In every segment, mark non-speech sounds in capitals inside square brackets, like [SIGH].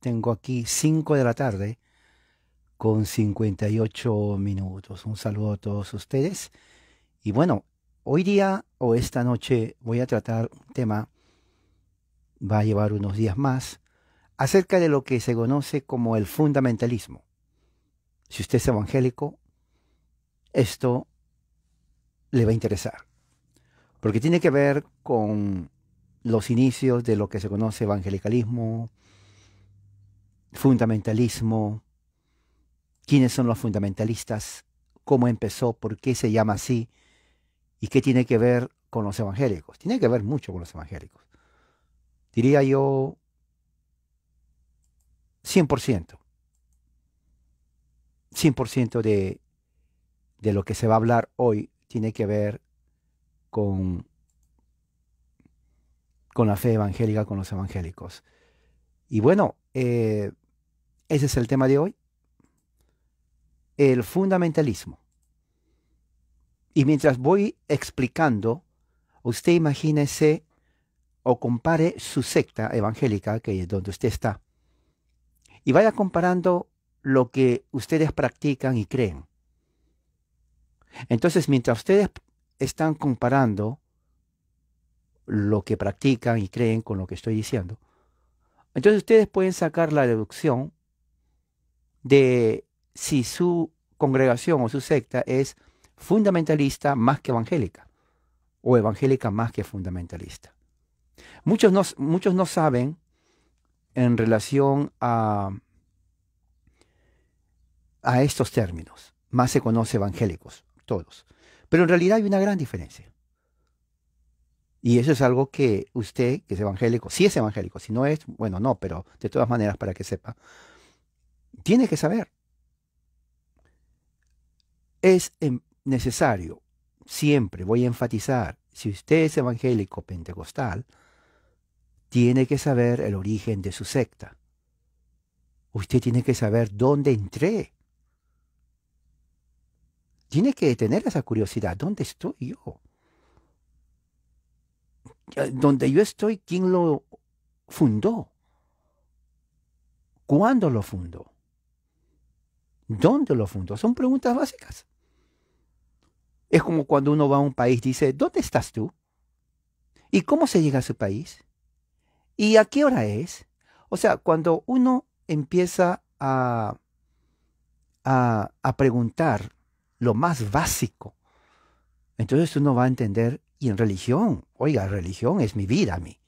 tengo aquí 5 de la tarde con 58 minutos. Un saludo a todos ustedes. Y bueno, hoy día o esta noche voy a tratar un tema, va a llevar unos días más, acerca de lo que se conoce como el fundamentalismo. Si usted es evangélico, esto le va a interesar, porque tiene que ver con los inicios de lo que se conoce evangelicalismo, fundamentalismo, quiénes son los fundamentalistas, cómo empezó, por qué se llama así y qué tiene que ver con los evangélicos. Tiene que ver mucho con los evangélicos. Diría yo 100%. 100% de, lo que se va a hablar hoy tiene que ver con, con la fe evangélica, con los evangélicos. Y bueno, eh, ese es el tema de hoy. El fundamentalismo. Y mientras voy explicando, usted imagínese o compare su secta evangélica, que es donde usted está, y vaya comparando lo que ustedes practican y creen. Entonces, mientras ustedes están comparando lo que practican y creen con lo que estoy diciendo, entonces ustedes pueden sacar la deducción de si su congregación o su secta es fundamentalista más que evangélica o evangélica más que fundamentalista. Muchos no, muchos no saben en relación a, a estos términos. Más se conoce evangélicos, todos. Pero en realidad hay una gran diferencia. Y eso es algo que usted, que es evangélico, si es evangélico, si no es, bueno, no, pero de todas maneras para que sepa, tiene que saber. Es em, necesario, siempre voy a enfatizar, si usted es evangélico pentecostal, tiene que saber el origen de su secta. Usted tiene que saber dónde entré. Tiene que tener esa curiosidad, ¿dónde estoy yo? ¿Dónde yo estoy, ¿quién lo fundó? ¿Cuándo lo fundó? ¿Dónde lo fundó? Son preguntas básicas. Es como cuando uno va a un país, y dice, ¿dónde estás tú? ¿Y cómo se llega a su país? ¿Y a qué hora es? O sea, cuando uno empieza a, a, a preguntar lo más básico, entonces uno va a entender, y en religión, oiga, religión es mi vida a mí.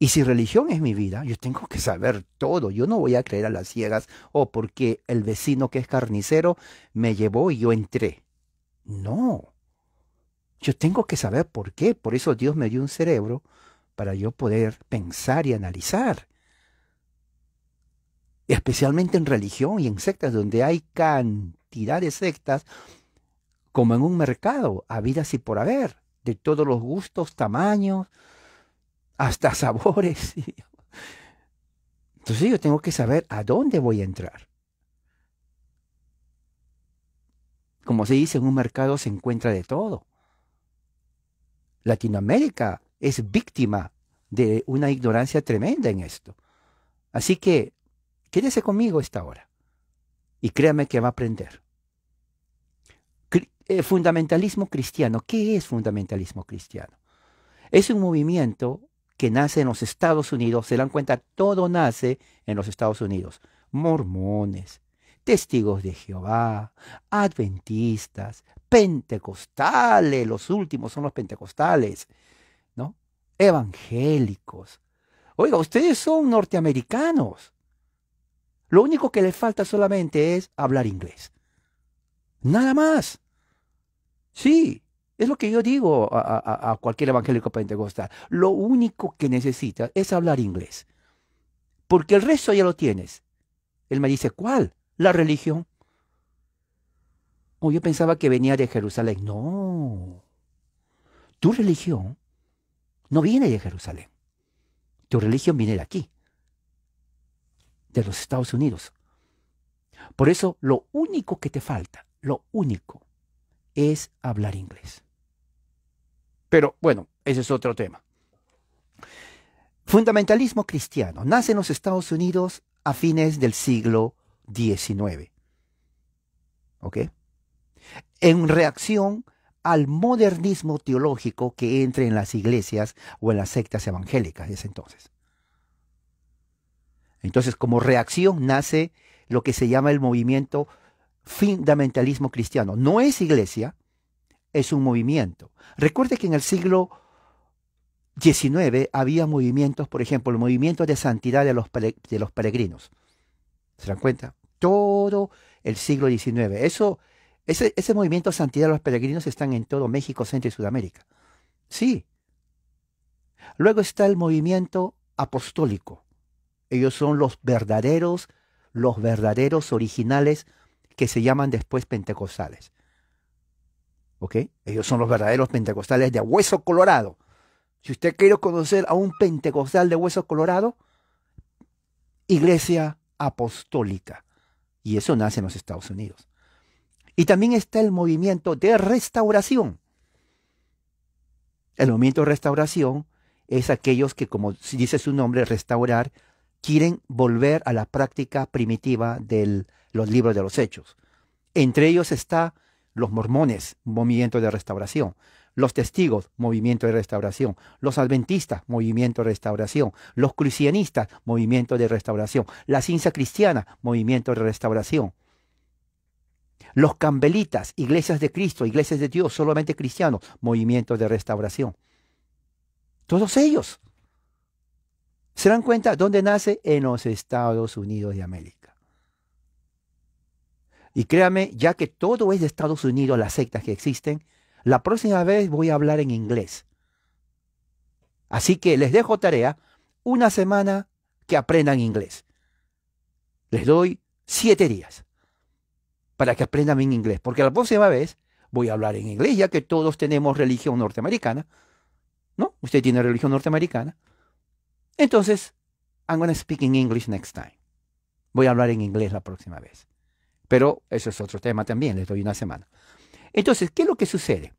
Y si religión es mi vida, yo tengo que saber todo. Yo no voy a creer a las ciegas o porque el vecino que es carnicero me llevó y yo entré. No. Yo tengo que saber por qué. Por eso Dios me dio un cerebro para yo poder pensar y analizar. Especialmente en religión y en sectas, donde hay cantidad de sectas, como en un mercado, a vida y por haber, de todos los gustos, tamaños, hasta sabores. [LAUGHS] Entonces yo tengo que saber a dónde voy a entrar. Como se dice, en un mercado se encuentra de todo. Latinoamérica es víctima de una ignorancia tremenda en esto. Así que quédese conmigo esta hora y créame que va a aprender. Eh, fundamentalismo cristiano. ¿Qué es fundamentalismo cristiano? Es un movimiento que nace en los Estados Unidos, se dan cuenta, todo nace en los Estados Unidos. Mormones, testigos de Jehová, adventistas, pentecostales, los últimos son los pentecostales, ¿no? Evangélicos. Oiga, ustedes son norteamericanos. Lo único que les falta solamente es hablar inglés. Nada más. Sí, es lo que yo digo a, cualquier evangélico pentecostal. Lo único que necesitas es hablar inglés. Porque el resto ya lo tienes. Él me dice, ¿cuál? La religión. Oh, yo pensaba que venía de Jerusalén. No. Tu religión no viene de Jerusalén. Tu religión viene de aquí, de los Estados Unidos. Por eso lo único que te falta, lo único, es hablar inglés. Pero bueno, ese es otro tema. Fundamentalismo cristiano. Nace en los Estados Unidos a fines del siglo XIX. ¿Ok? En reacción al modernismo teológico que entra en las iglesias o en las sectas evangélicas de ese entonces. Entonces, como reacción nace lo que se llama el movimiento fundamentalismo cristiano. No es iglesia, es un movimiento. Recuerde que en el siglo XIX había movimientos, por ejemplo, el movimiento de santidad de los, de los peregrinos. ¿Se dan cuenta? Todo el siglo XIX. Eso, ese, ese movimiento de santidad de los peregrinos están en todo México, Centro y Sudamérica. Sí. Luego está el movimiento apostólico. Ellos son los verdaderos, los verdaderos originales que se llaman después pentecostales. Ellos son los verdaderos pentecostales de hueso colorado. Si usted quiere conocer a un pentecostal de hueso colorado, iglesia apostólica. Y eso nace en los Estados Unidos. Y también está el movimiento de restauración. El movimiento de restauración es aquellos que, como dice su nombre, restaurar, quieren volver a la práctica primitiva de los libros de los hechos. Entre ellos está los mormones, movimiento de restauración, los testigos, movimiento de restauración, los adventistas, movimiento de restauración, los cristianistas, movimiento de restauración, la ciencia cristiana, movimiento de restauración. Los cambelitas, iglesias de Cristo, iglesias de Dios, solamente cristianos, movimiento de restauración. Todos ellos. ¿Se dan cuenta dónde nace? En los Estados Unidos de América. Y créame, ya que todo es de Estados Unidos, las sectas que existen, la próxima vez voy a hablar en inglés. Así que les dejo tarea, una semana que aprendan inglés. Les doy siete días para que aprendan en inglés, porque la próxima vez voy a hablar en inglés, ya que todos tenemos religión norteamericana. ¿No? Usted tiene religión norteamericana. Entonces, I'm going to speak in English next time. Voy a hablar en inglés la próxima vez. Pero eso es otro tema también, les doy una semana. Entonces, ¿qué es lo que sucede?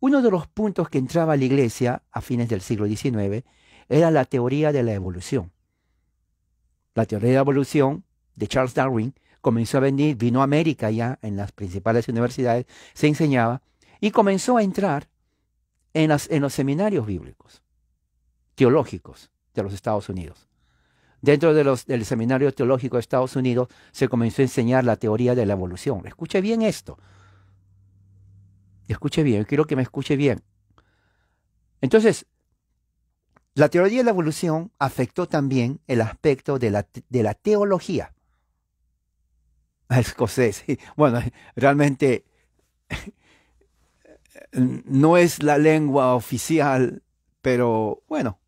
Uno de los puntos que entraba a la iglesia a fines del siglo XIX era la teoría de la evolución. La teoría de la evolución de Charles Darwin comenzó a venir, vino a América ya en las principales universidades, se enseñaba y comenzó a entrar en, en los seminarios bíblicos, teológicos de los Estados Unidos. Dentro de los, del Seminario Teológico de Estados Unidos se comenzó a enseñar la teoría de la evolución. Escuche bien esto. Escuche bien, quiero que me escuche bien. Entonces, la teoría de la evolución afectó también el aspecto de la, de la teología. [LAUGHS] Escocés, bueno, [LAUGHS] realmente [LAUGHS] no es la lengua oficial, pero bueno,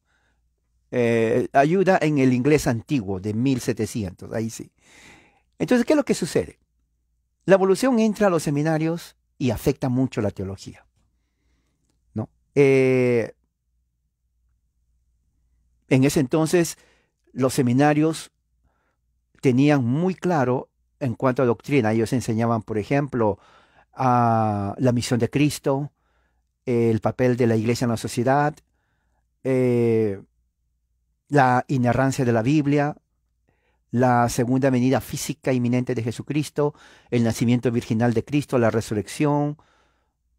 eh, ayuda en el inglés antiguo de 1700, ahí sí. Entonces, ¿qué es lo que sucede? La evolución entra a los seminarios y afecta mucho la teología. ¿no? Eh, en ese entonces, los seminarios tenían muy claro en cuanto a doctrina. Ellos enseñaban, por ejemplo, a la misión de Cristo, el papel de la iglesia en la sociedad, eh, la inerrancia de la Biblia, la segunda venida física inminente de Jesucristo, el nacimiento virginal de Cristo, la resurrección,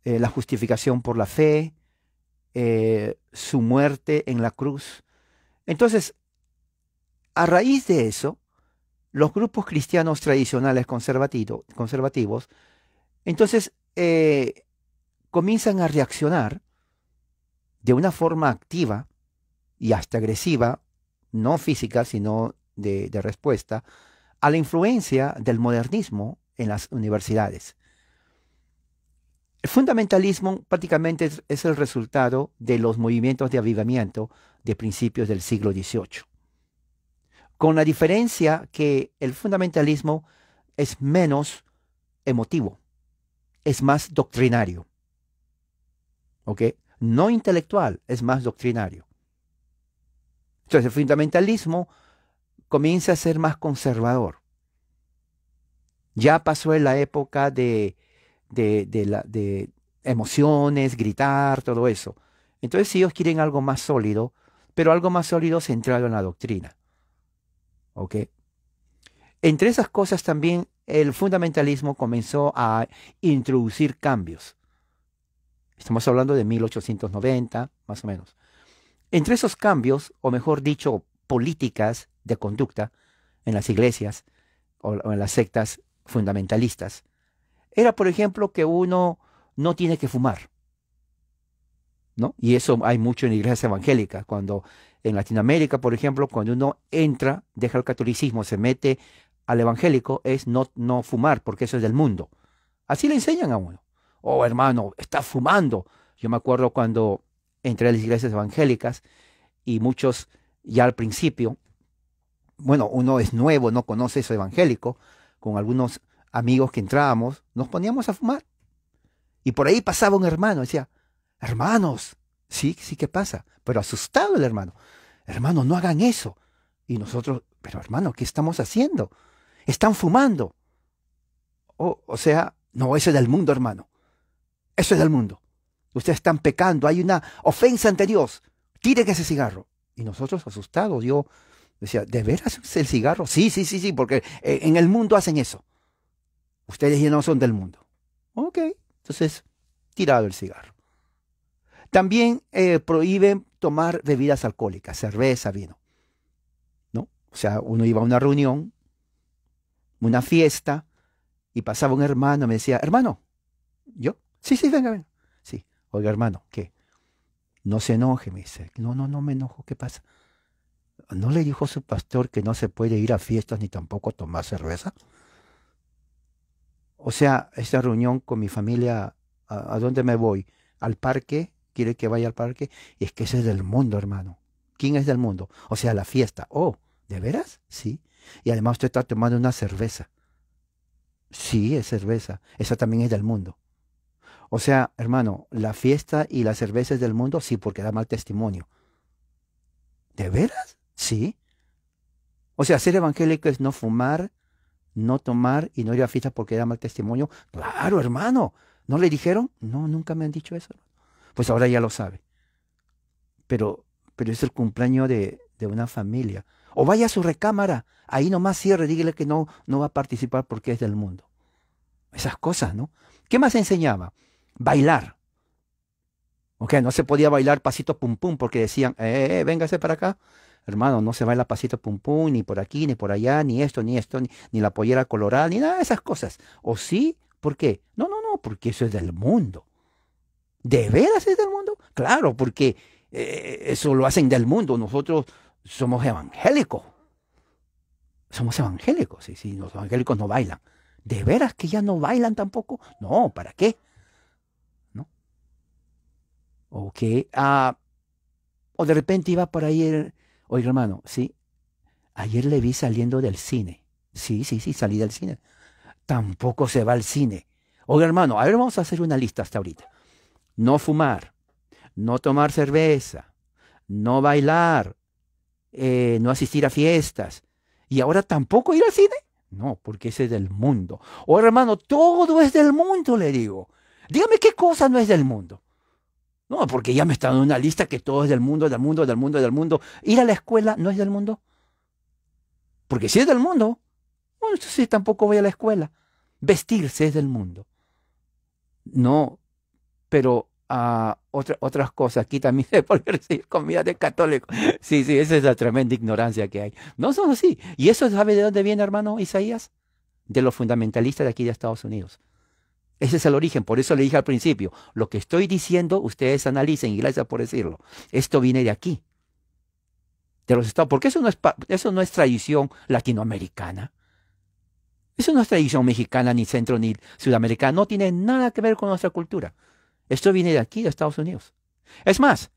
eh, la justificación por la fe, eh, su muerte en la cruz. Entonces, a raíz de eso, los grupos cristianos tradicionales conservativos, entonces eh, comienzan a reaccionar de una forma activa y hasta agresiva, no física, sino de, respuesta, a la influencia del modernismo en las universidades. El fundamentalismo prácticamente es, el resultado de los movimientos de avivamiento de principios del siglo XVIII, con la diferencia que el fundamentalismo es menos emotivo, es más doctrinario, No intelectual, es más doctrinario. Entonces el fundamentalismo comienza a ser más conservador. Ya pasó en la época de, emociones, gritar, todo eso. Entonces ellos quieren algo más sólido, pero algo más sólido centrado en la doctrina. Entre esas cosas también el fundamentalismo comenzó a introducir cambios. Estamos hablando de 1890, más o menos. Entre esos cambios, o mejor dicho, políticas de conducta en las iglesias o en las sectas fundamentalistas, era, por ejemplo, que uno no tiene que fumar. ¿no? Y eso hay mucho en iglesias evangélicas. Cuando en Latinoamérica, por ejemplo, cuando uno entra, deja el catolicismo, se mete al evangélico, es no, no fumar, porque eso es del mundo. Así le enseñan a uno. Oh, hermano, estás fumando. Yo me acuerdo cuando entre las iglesias evangélicas y muchos ya al principio, bueno, uno es nuevo, no conoce eso evangélico, con algunos amigos que entrábamos, nos poníamos a fumar. Y por ahí pasaba un hermano, decía, hermanos, sí, sí que pasa, pero asustado el hermano, hermano, no hagan eso. Y nosotros, pero hermano, ¿qué estamos haciendo? Están fumando. o sea, no, eso es del mundo, hermano. Eso es del mundo. Ustedes están pecando, hay una ofensa ante Dios. Tiren ese cigarro. Y nosotros asustados, yo decía, ¿de veras el cigarro? Sí, sí, sí, sí, porque eh, en el mundo hacen eso. Ustedes ya no son del mundo. Ok, entonces, tirado el cigarro. También eh, prohíben tomar bebidas alcohólicas, cerveza, vino. ¿No? O sea, uno iba a una reunión, una fiesta, y pasaba un hermano, me decía, hermano, ¿yo? Sí, sí, venga, venga. Oiga, hermano, ¿qué? No se enoje, me dice. No, no, no me enojo, ¿qué pasa? ¿No le dijo su pastor que no se puede ir a fiestas ni tampoco tomar cerveza? O sea, esta reunión con mi familia, ¿a, dónde me voy? ¿Al parque? ¿Quiere que vaya al parque? Y es que ese es del mundo, hermano. ¿Quién es del mundo? O sea, la fiesta. Oh, ¿de veras? Sí. Y además usted está tomando una cerveza. Sí, es cerveza. Esa también es del mundo. O sea, hermano, la fiesta y las cervezas del mundo, sí, porque da mal testimonio. ¿De veras? Sí. O sea, ser evangélico es no fumar, no tomar y no ir a fiesta porque da mal testimonio. Claro, hermano. ¿No le dijeron? No, nunca me han dicho eso. Pues ahora ya lo sabe. Pero, pero es el cumpleaños de, de una familia. O vaya a su recámara, ahí nomás cierre, dígale que no, no va a participar porque es del mundo. Esas cosas, ¿no? ¿Qué más enseñaba? bailar. Ok, no se podía bailar pasito pum pum porque decían, eh, eh, eh, véngase para acá. Hermano, no se baila pasito pum pum, ni por aquí, ni por allá, ni esto, ni esto, ni, la pollera colorada, ni nada de esas cosas. ¿O sí? ¿Por qué? No, no, no, porque eso es del mundo. ¿De veras es del mundo? Claro, porque eh, eso lo hacen del mundo. Nosotros somos evangélicos. Somos evangélicos, sí, sí, los evangélicos no bailan. ¿De veras que ya no bailan tampoco? No, ¿para qué? Ok. Ah, o de repente iba por ahí, oye hermano, sí, ayer le vi saliendo del cine. Sí, sí, sí, salí del cine. Tampoco se va al cine. Oye hermano, a ver, vamos a hacer una lista hasta ahorita. No fumar, no tomar cerveza, no bailar, eh, no asistir a fiestas. ¿Y ahora tampoco ir al cine? No, porque ese es del mundo. Oye hermano, todo es del mundo, le digo. Dígame qué cosa no es del mundo. No, porque ya me está dando una lista que todo es del mundo, del mundo, del mundo, del mundo. Ir a la escuela no es del mundo. Porque si es del mundo, bueno, entonces tampoco voy a la escuela. Vestirse es del mundo. No, pero ah, a otras cosas. Aquí también se puede decir comida de católico. Sí, sí, esa es la tremenda ignorancia que hay. No son sí. ¿Y eso sabe de dónde viene, hermano Isaías? De los fundamentalistas de aquí de Estados Unidos. Ese es el origen, por eso le dije al principio, lo que estoy diciendo, ustedes analicen, y gracias por decirlo, esto viene de aquí, de los Estados, porque eso no es, eso no es tradición latinoamericana. Eso no es tradición mexicana, ni centro, ni sudamericana, no tiene nada que ver con nuestra cultura. Esto viene de aquí, de Estados Unidos. Es más,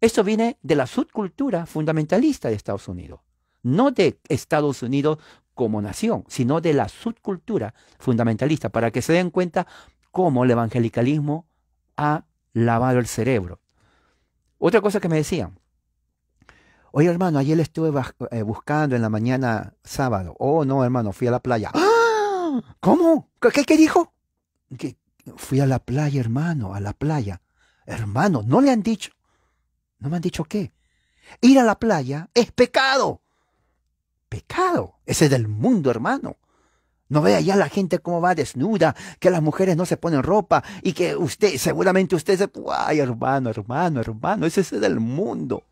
esto viene de la subcultura fundamentalista de Estados Unidos, no de Estados Unidos como nación, sino de la subcultura fundamentalista, para que se den cuenta cómo el evangelicalismo ha lavado el cerebro. Otra cosa que me decían, oye hermano, ayer estuve eh, buscando en la mañana sábado, oh no hermano, fui a la playa. ¡Ah! ¿Cómo? ¿Qué, dijo? Que fui a la playa hermano, a la playa. Hermano, no le han dicho. No me han dicho qué. Ir a la playa es pecado pecado, ese es del mundo, hermano. No vea ya la gente cómo va desnuda, que las mujeres no se ponen ropa y que usted, seguramente usted se... ¡Ay, hermano, hermano, hermano! Ese es del mundo.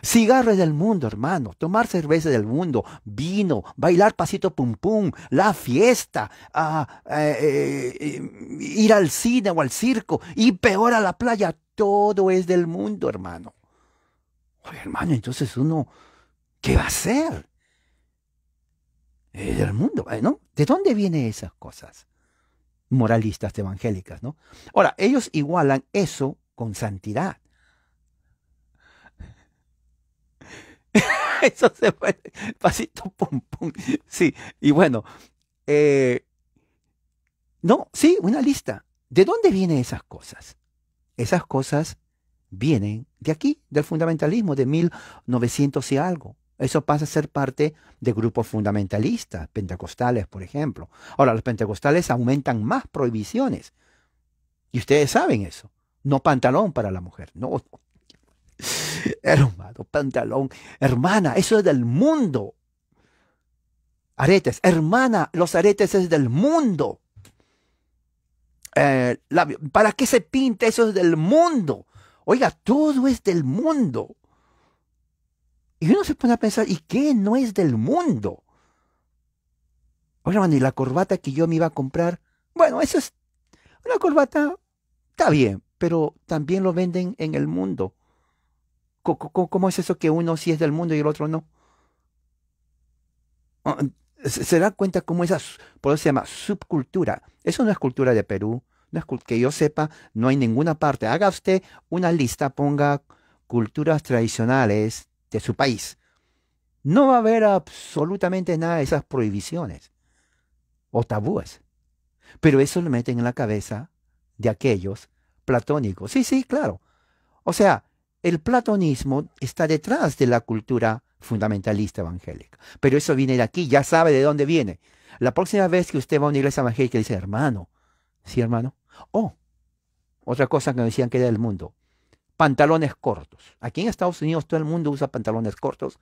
Cigarros del mundo, hermano. Tomar cerveza del mundo. Vino. Bailar pasito pum pum. La fiesta. Eh, eh, ir al cine o al circo. Y peor a la playa. Todo es del mundo, hermano. Oye, hermano, entonces uno, ¿qué va a hacer? Eh, del mundo, eh, ¿no? ¿De dónde vienen esas cosas? Moralistas evangélicas, ¿no? Ahora, ellos igualan eso con santidad. [LAUGHS] eso se fue pasito pum pum. Sí, y bueno, eh, no, sí, una lista. ¿De dónde vienen esas cosas? Esas cosas vienen de aquí, del fundamentalismo de 1900 y algo. Eso pasa a ser parte de grupos fundamentalistas, pentecostales, por ejemplo. Ahora, los pentecostales aumentan más prohibiciones. Y ustedes saben eso. No pantalón para la mujer. No, [LAUGHS] Hermano, pantalón. Hermana, eso es del mundo. Aretes. Hermana, los aretes es del mundo. Eh, ¿Para qué se pinta eso es del mundo? Oiga, todo es del mundo. Y uno se pone a pensar, ¿y qué no es del mundo? Oye, hermano, y la corbata que yo me iba a comprar, bueno, eso es una corbata, está bien, pero también lo venden en el mundo. ¿Cómo, es eso que uno sí es del mundo y el otro no? Ah, se da cuenta cómo esa, por eso se llama subcultura. Eso no es cultura de Perú, no es que yo sepa, no hay ninguna parte. Haga usted una lista, ponga culturas tradicionales de su país. No va a haber absolutamente nada de esas prohibiciones o tabúes. Pero eso lo meten en la cabeza de aquellos platónicos. Sí, sí, claro. O sea, el platonismo está detrás de la cultura fundamentalista evangélica. Pero eso viene de aquí, ya sabe de dónde viene. La próxima vez que usted va a una iglesia evangélica dice, hermano, sí, hermano. Oh, otra cosa que me decían que era del mundo pantalones cortos. Aquí en Estados Unidos todo el mundo usa pantalones cortos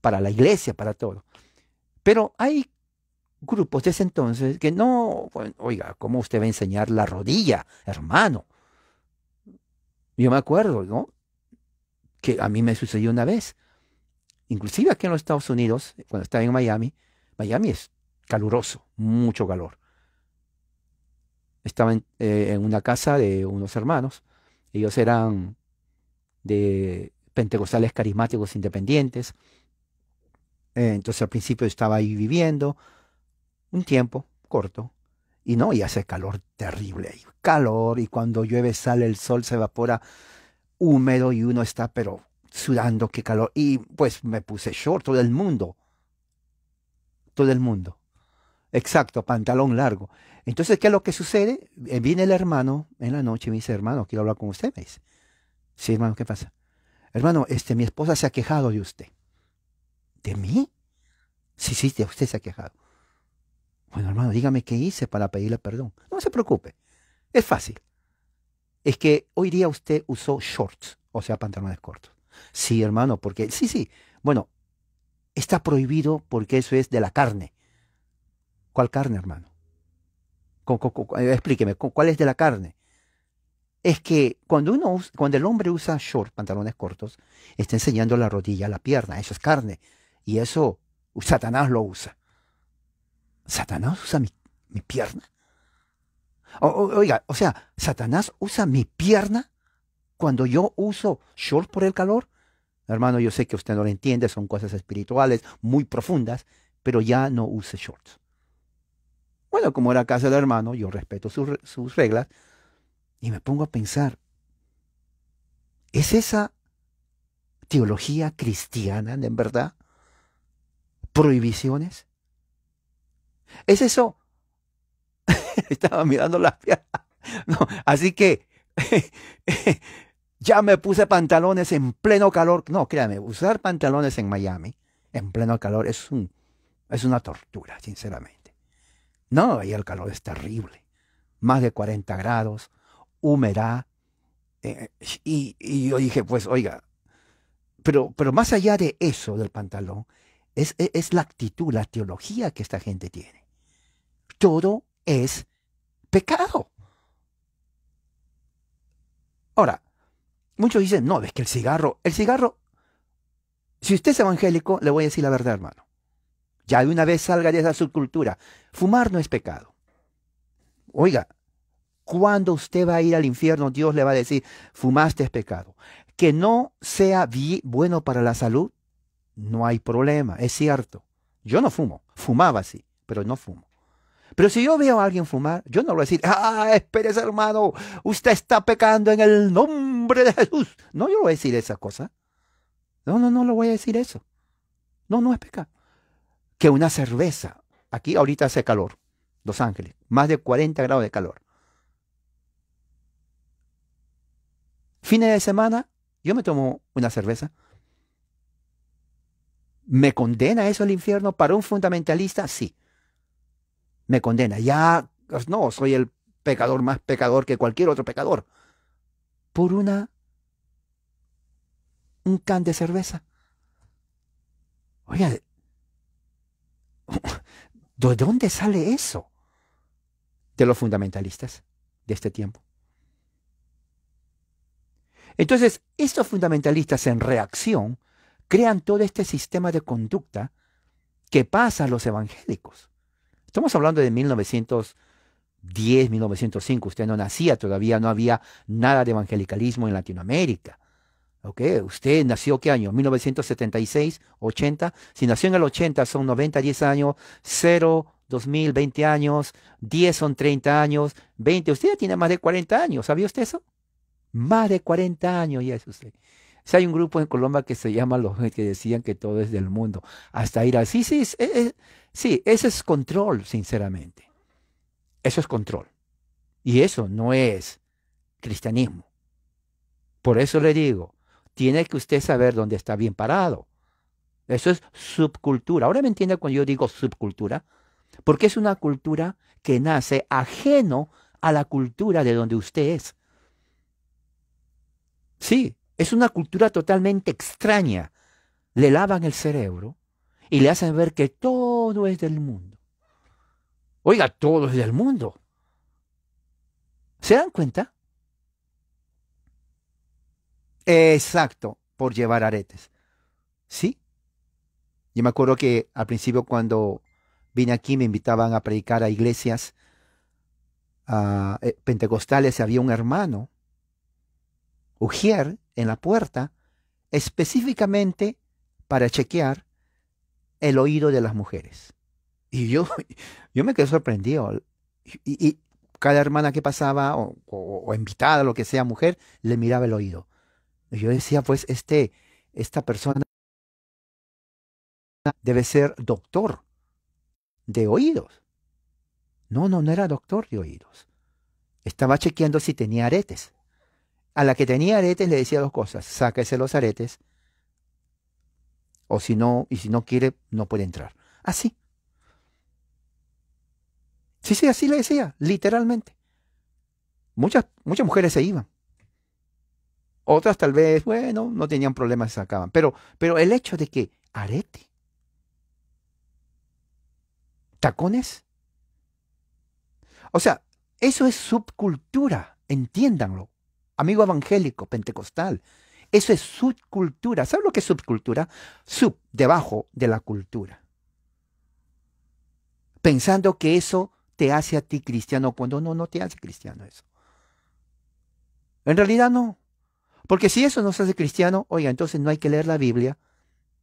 para la iglesia, para todo. Pero hay grupos de ese entonces que no, oiga, ¿cómo usted va a enseñar la rodilla, hermano? Yo me acuerdo, ¿no? Que a mí me sucedió una vez. Inclusive aquí en los Estados Unidos, cuando estaba en Miami, Miami es caluroso, mucho calor. Estaba en eh, una casa de unos hermanos. Ellos eran de pentecostales carismáticos independientes. Eh, entonces al principio estaba ahí viviendo un tiempo corto y no, y hace calor terrible Calor y cuando llueve sale el sol, se evapora húmedo y uno está pero sudando, qué calor. Y pues me puse short, todo el mundo. Todo el mundo. Exacto, pantalón largo. Entonces, ¿qué es lo que sucede? Eh, viene el hermano en la noche y me dice, hermano, quiero hablar con ustedes Sí, hermano, ¿qué pasa? Hermano, este, mi esposa se ha quejado de usted. ¿De mí? Sí, sí, de usted se ha quejado. Bueno, hermano, dígame qué hice para pedirle perdón. No se preocupe. Es fácil. Es que hoy día usted usó shorts, o sea, pantalones cortos. Sí, hermano, porque sí, sí. Bueno, está prohibido porque eso es de la carne. ¿Cuál carne, hermano? Explíqueme, ¿cuál es de la carne? es que cuando, uno, cuando el hombre usa short, pantalones cortos, está enseñando la rodilla, la pierna, eso es carne. Y eso uh, Satanás lo usa. Satanás usa mi, mi pierna. oiga, o sea, Satanás usa mi pierna cuando yo uso short por el calor. Hermano, yo sé que usted no lo entiende, son cosas espirituales muy profundas, pero ya no use shorts. Bueno, como era casa del hermano, yo respeto sus reglas, y me pongo a pensar, ¿es esa teología cristiana en verdad? ¿Prohibiciones? ¿Es eso? [LAUGHS] Estaba mirando las [LAUGHS] así que [LAUGHS] ya me puse pantalones en pleno calor. No, créame, usar pantalones en Miami en pleno calor es, un, es una tortura, sinceramente. No, ahí el calor es terrible. Más de 40 grados, húmeda. Eh, y, yo dije, pues, oiga, pero, pero más allá de eso del pantalón, es, es, es la actitud, la teología que esta gente tiene. Todo es pecado. Ahora, muchos dicen, no, es que el cigarro, el cigarro, si usted es evangélico, le voy a decir la verdad, hermano. Ya de una vez salga de esa subcultura. Fumar no es pecado. Oiga, cuando usted va a ir al infierno, Dios le va a decir, fumaste es pecado. Que no sea bueno para la salud, no hay problema, es cierto. Yo no fumo, fumaba sí, pero no fumo. Pero si yo veo a alguien fumar, yo no voy a decir, ah, espérese hermano, usted está pecando en el nombre de Jesús. No, yo no voy a decir esa cosa. No, no, no lo voy a decir eso. No, no es pecado. Que una cerveza, aquí ahorita hace calor, Los Ángeles, más de 40 grados de calor. Fines de semana, yo me tomo una cerveza. ¿Me condena eso al infierno? Para un fundamentalista, sí. Me condena. Ya, pues, no, soy el pecador más pecador que cualquier otro pecador. Por una. un can de cerveza. Oiga, ¿de dónde sale eso? De los fundamentalistas de este tiempo. Entonces, estos fundamentalistas en reacción crean todo este sistema de conducta que pasa a los evangélicos. Estamos hablando de 1910, 1905. Usted no nacía todavía, no había nada de evangelicalismo en Latinoamérica. Usted nació qué año? 1976, 80. Si nació en el 80 son 90, 10 años, 0, 2000, 20 años, 10 son 30 años, 20. Usted ya tiene más de 40 años, ¿sabía usted eso? Más de 40 años y es usted. hay un grupo en Colombia que se llama los que decían que todo es del mundo. Hasta ir así, sí, sí, sí, ese es control, sinceramente. Eso es control. Y eso no es cristianismo. Por eso le digo, tiene que usted saber dónde está bien parado. Eso es subcultura. Ahora me entiende cuando yo digo subcultura, porque es una cultura que nace ajeno a la cultura de donde usted es. Sí, es una cultura totalmente extraña. Le lavan el cerebro y le hacen ver que todo es del mundo. Oiga, todo es del mundo. ¿Se dan cuenta? Exacto, por llevar aretes. ¿Sí? Yo me acuerdo que al principio cuando vine aquí me invitaban a predicar a iglesias a eh, pentecostales había un hermano Ujier en la puerta específicamente para chequear el oído de las mujeres. Y yo, [LAUGHS] yo me quedé sorprendido. Y, cada hermana que pasaba, o, invitada, lo que sea, mujer, le miraba el oído. yo decía, pues este, esta persona debe ser doctor de oídos. No, no, no era doctor de oídos. Estaba chequeando si tenía aretes. A la que tenía aretes le decía dos cosas, sáquese los aretes, o si no, y si no quiere, no puede entrar. Así. Sí, sí, así le decía, literalmente. Muchas, muchas mujeres se iban. Otras tal vez, bueno, no tenían problemas, se sacaban. Pero, pero el hecho de que arete, tacones, o sea, eso es subcultura, entiéndanlo amigo evangélico, pentecostal. Eso es subcultura. ¿Sabes lo que es subcultura? Sub, debajo de la cultura. Pensando que eso te hace a ti cristiano cuando no, no te hace cristiano eso. En realidad no. Porque si eso no se hace cristiano, oiga, entonces no hay que leer la Biblia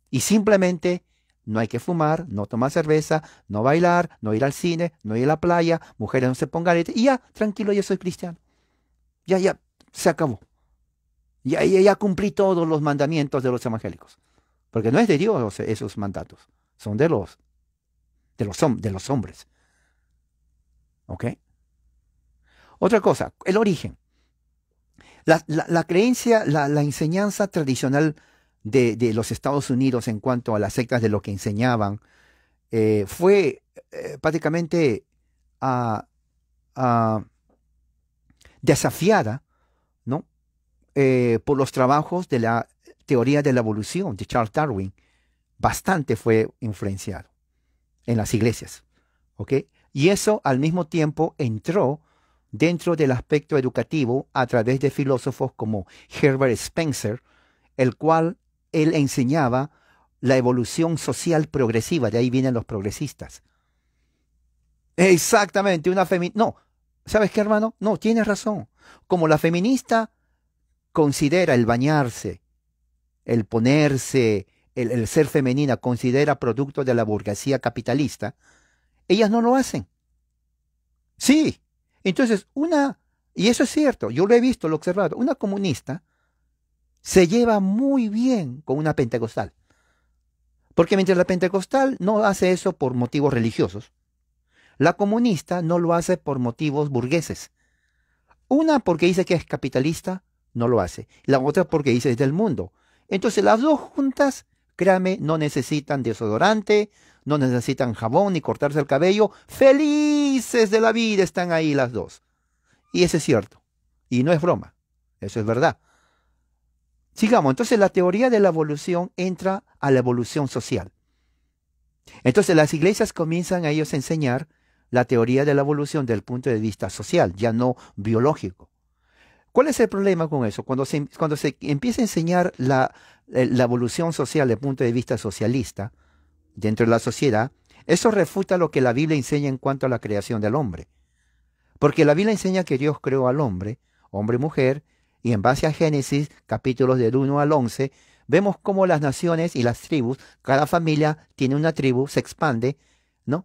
y simplemente no hay que fumar, no tomar cerveza, no bailar, no ir al cine, no ir a la playa, mujeres no se pongan y ya, tranquilo, yo soy cristiano. Ya, ya, se acabó. Ya, ya, ya cumplí todos los mandamientos de los evangélicos. Porque no es de Dios esos mandatos, son de los, de los, de los hombres. ¿Ok? Otra cosa, el origen. La, creencia, la, enseñanza tradicional de, los Estados Unidos en cuanto a las sectas de lo que enseñaban eh, fue eh, prácticamente ah, ah, desafiada eh, por los trabajos de la teoría de la evolución de Charles Darwin, bastante fue influenciado en las iglesias. ¿ok? Y eso al mismo tiempo entró dentro del aspecto educativo a través de filósofos como Herbert Spencer, el cual él enseñaba la evolución social progresiva, de ahí vienen los progresistas. Exactamente, una feminista. No, ¿sabes qué, hermano? No, tienes razón. Como la feminista considera el bañarse, el ponerse, el, ser femenina, considera producto de la burguesía capitalista, ellas no lo hacen. Sí. Entonces, una, y eso es cierto, yo lo he visto, lo he observado, una comunista se lleva muy bien con una pentecostal. Porque mientras la pentecostal no hace eso por motivos religiosos, la comunista no lo hace por motivos burgueses. Una porque dice que es capitalista no lo hace. La otra porque dice es del mundo. Entonces las dos juntas, créame, no necesitan desodorante, no necesitan jabón ni cortarse el cabello. Felices de la vida están ahí las dos. Y eso es cierto. Y no es broma. Eso es verdad. Sigamos, entonces la teoría de la evolución entra a la evolución social. Entonces las iglesias comienzan a ellos a enseñar la teoría de la evolución del punto de vista social, ya no biológico. ¿Cuál es el problema con eso? Cuando se, cuando se empieza a enseñar eh, la, evolución social desde el punto de vista socialista dentro de la sociedad, eso refuta lo que la Biblia enseña en cuanto a la creación del hombre. Porque la Biblia enseña que Dios creó al hombre, hombre y mujer, y en base a Génesis, capítulos del 1 al 11, vemos cómo las naciones y las tribus, cada familia tiene una tribu, se expande,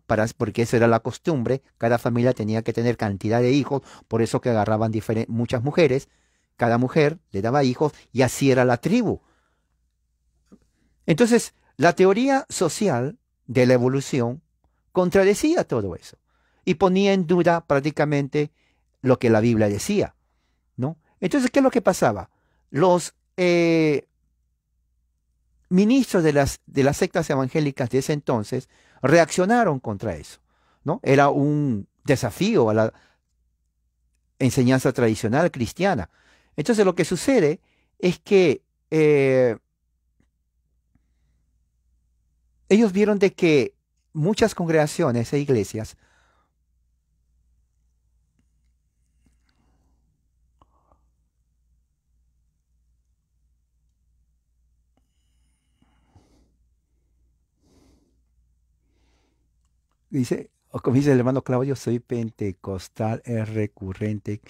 para, porque eso era la costumbre, cada familia tenía que tener cantidad de hijos, por eso que agarraban muchas mujeres, cada mujer le daba hijos y así era la tribu. Entonces, la teoría social de la evolución contradecía todo eso y ponía en duda prácticamente lo que la Biblia decía, ¿no? Entonces, ¿qué es lo que pasaba? Los eh, ministros de las, de las sectas evangélicas de ese entonces reaccionaron contra eso. ¿no? Era un desafío a la enseñanza tradicional cristiana. Entonces lo que sucede es que eh, ellos vieron de que muchas congregaciones e iglesias dice, o como dice el hermano Claudio, soy pentecostal, es recurrente,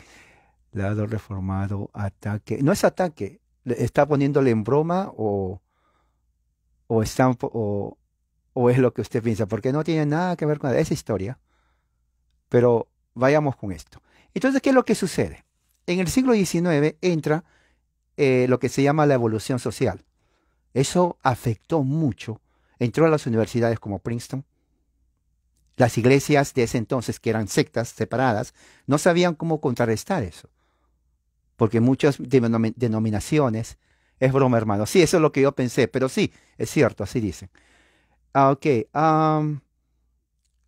lado reformado, ataque. No es ataque, está poniéndole en broma o, o, o, es lo que usted piensa, porque no tiene nada que ver con esa historia. Pero vayamos con esto. Entonces, ¿qué es lo que sucede? En el siglo XIX entra eh, lo que se llama la evolución social. Eso afectó mucho. Entró a las universidades como Princeton, las iglesias de ese entonces, que eran sectas separadas, no sabían cómo contrarrestar eso. Porque muchas denominaciones, es broma hermano, sí, eso es lo que yo pensé, pero sí, es cierto, así dicen. Ah, ok,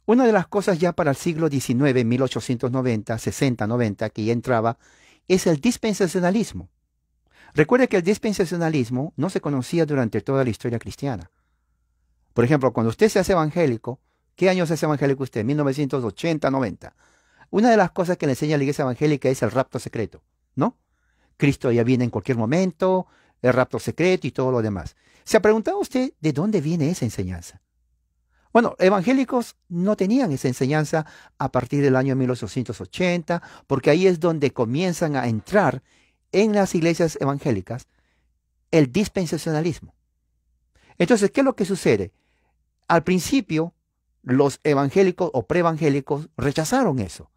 una de las cosas ya para el siglo XIX, 1890, 60, 90, que ya entraba, es el dispensacionalismo. Recuerde que el dispensacionalismo no se conocía durante toda la historia cristiana. Por ejemplo, cuando usted se hace evangélico, ¿Qué años es evangélico usted? 1980, 90. Una de las cosas que le enseña la iglesia evangélica es el rapto secreto, ¿no? Cristo ya viene en cualquier momento, el rapto secreto y todo lo demás. ¿Se ha preguntado usted de dónde viene esa enseñanza? Bueno, evangélicos no tenían esa enseñanza a partir del año 1880, porque ahí es donde comienzan a entrar en las iglesias evangélicas el dispensacionalismo. Entonces, ¿qué es lo que sucede? Al principio, los evangélicos o preevangélicos rechazaron eso,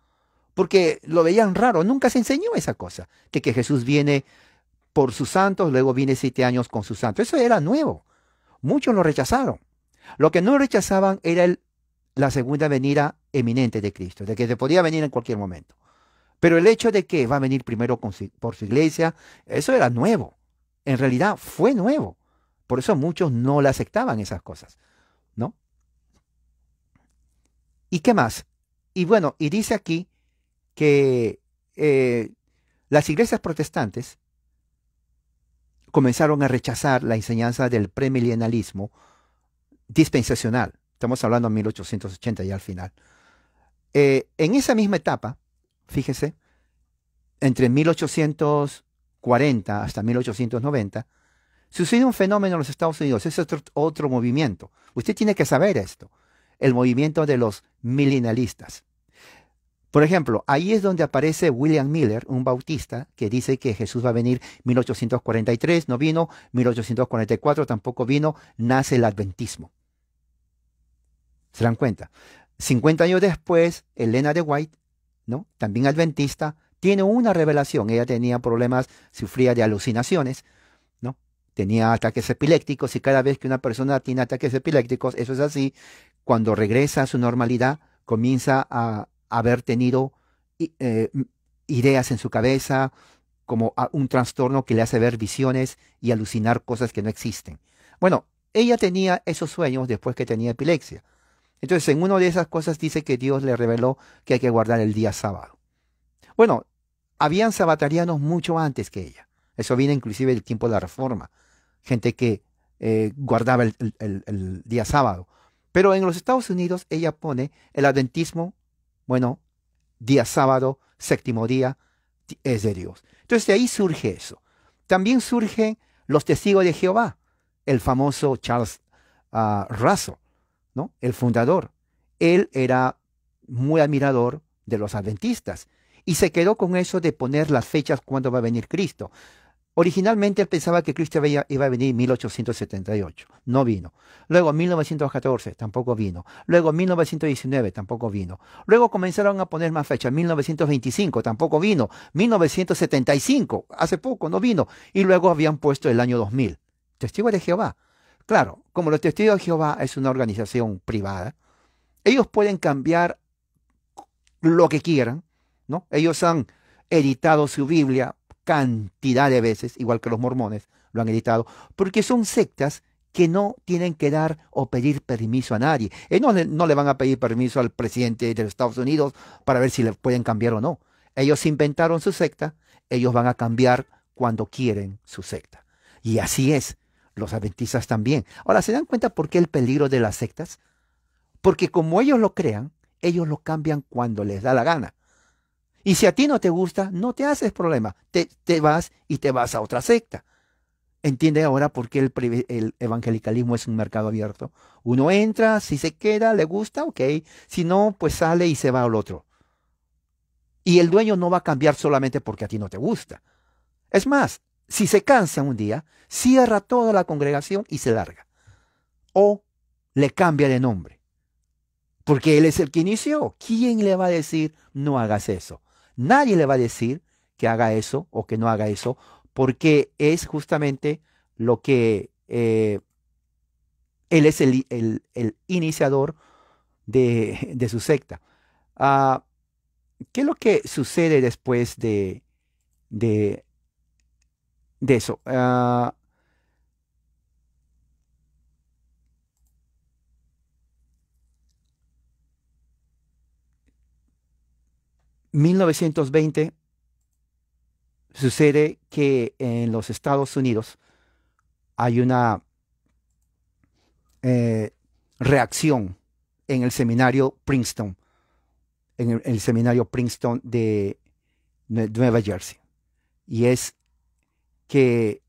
porque lo veían raro, nunca se enseñó esa cosa, que, que Jesús viene por sus santos, luego viene siete años con sus santos, eso era nuevo, muchos lo rechazaron. Lo que no rechazaban era el, la segunda venida eminente de Cristo, de que se podía venir en cualquier momento. Pero el hecho de que va a venir primero por su iglesia, eso era nuevo. En realidad fue nuevo. Por eso muchos no le aceptaban esas cosas, ¿no? ¿Y qué más? Y bueno, y dice aquí que eh, las iglesias protestantes comenzaron a rechazar la enseñanza del premilenialismo dispensacional. Estamos hablando de 1880 y al final. Eh, en esa misma etapa, fíjese, entre 1840 hasta 1890, sucede un fenómeno en los Estados Unidos. Es otro movimiento. Usted tiene que saber esto el movimiento de los millenaristas, Por ejemplo, ahí es donde aparece William Miller, un bautista, que dice que Jesús va a venir 1843, no vino, 1844 tampoco vino, nace el adventismo. ¿Se dan cuenta? 50 años después, Elena de White, ¿no? también adventista, tiene una revelación. Ella tenía problemas, sufría de alucinaciones, tenía ataques epilépticos y cada vez que una persona tiene ataques epilépticos, eso es así, cuando regresa a su normalidad, comienza a haber tenido eh, ideas en su cabeza, como un trastorno que le hace ver visiones y alucinar cosas que no existen. Bueno, ella tenía esos sueños después que tenía epilepsia. Entonces, en una de esas cosas dice que Dios le reveló que hay que guardar el día sábado. Bueno, habían sabatarianos mucho antes que ella. Eso viene inclusive del tiempo de la Reforma. Gente que eh, guardaba el día sábado. Pero en los Estados Unidos ella pone el adventismo, bueno, día sábado, séptimo día, es de Dios. Entonces de ahí surge eso. También surgen los testigos de Jehová, el famoso Charles Raso, ah, Russell, ¿no? el fundador. Él era muy admirador de los adventistas y se quedó con eso de poner las fechas cuando va a venir Cristo. Originalmente pensaba que Cristo iba a venir en 1878, no vino. Luego en 1914 tampoco vino. Luego en 1919 tampoco vino. Luego comenzaron a poner más fechas, 1925 tampoco vino, 1975 hace poco no vino y luego habían puesto el año 2000. Testigo de Jehová. Claro, como los Testigos de Jehová es una organización privada, ellos pueden cambiar lo que quieran, ¿no? Ellos han editado su Biblia cantidad de veces, igual que los mormones lo han editado, porque son sectas que no tienen que dar o pedir permiso a nadie. Ellos eh, no, le, van a pedir permiso al presidente de los Estados Unidos para ver si le pueden cambiar o no. Ellos inventaron su secta, ellos van a cambiar cuando quieren su secta. Y así es, los adventistas también. Ahora, ¿se dan cuenta por qué el peligro de las sectas? Porque como ellos lo crean, ellos lo cambian cuando les da la gana. Y si a ti no te gusta, no te haces problema. Te, te vas y te vas a otra secta. Entiende ahora por qué el, el, evangelicalismo es un mercado abierto. Uno entra, si se queda, le gusta, ok. Si no, pues sale y se va al otro. Y el dueño no va a cambiar solamente porque a ti no te gusta. Es más, si se cansa un día, cierra toda la congregación y se larga. O le cambia de nombre. Porque él es el que inició. ¿Quién le va a decir no hagas eso? Nadie le va a decir que haga eso o que no haga eso, porque es justamente lo que eh, él es el, iniciador de, de, su secta. Ah, ¿Qué es lo que sucede después de, de, de eso? Ah, 1920 sucede que en los Estados Unidos hay una eh, reacción en el seminario Princeton, en el, seminario Princeton de Nueva Jersey. Y es que